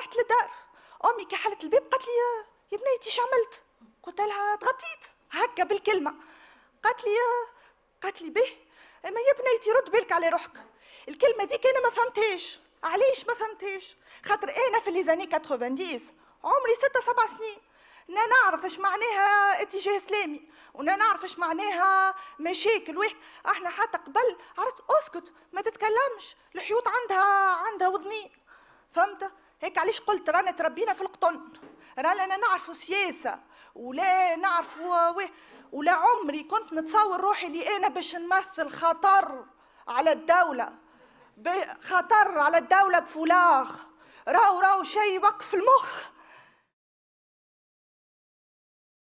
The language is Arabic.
روحت للدار امي كحلت الباب قالت لي يا بنيتي شو عملت قلت لها تغطيت هكا بالكلمه قالت لي قالت لي به ما يا بنيتي رد بالك على روحك الكلمه ذيك انا ما فهمتهاش علاش ما فهمتهاش خاطر انا في لي زاني 90 عمري ستة سبع سنين انا نعرف اش معناها اتجاه سلامي وانا نعرف اش معناها مشاكل واحد احنا حتى قبل عرفت اسكت ما تتكلمش الحيوط عندها عندها وذني فهمت هيك علاش قلت رانا تربينا في القطن رانا انا نعرف سياسه ولا نعرف ولا عمري كنت نتصور روحي اللي انا باش نمثل خطر على الدوله خطر على الدوله بفلاخ راو راو شيء وقف المخ